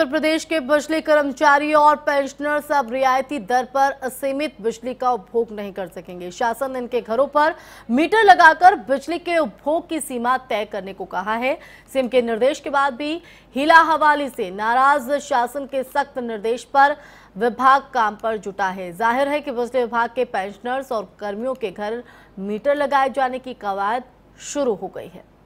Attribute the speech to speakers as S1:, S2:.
S1: उत्तर प्रदेश के बिजली कर्मचारी और पेंशनर्स अब रियायती दर पर असीमित बिजली का उपभोग नहीं कर सकेंगे शासन ने इनके घरों पर मीटर लगाकर बिजली के उपभोग की सीमा तय करने को कहा है सिम के निर्देश के बाद भी हिला हवाली से नाराज शासन के सख्त निर्देश पर विभाग काम पर जुटा है जाहिर है कि बिजली विभाग के पेंशनर्स और कर्मियों के घर मीटर लगाए जाने की कवायद शुरू हो गई है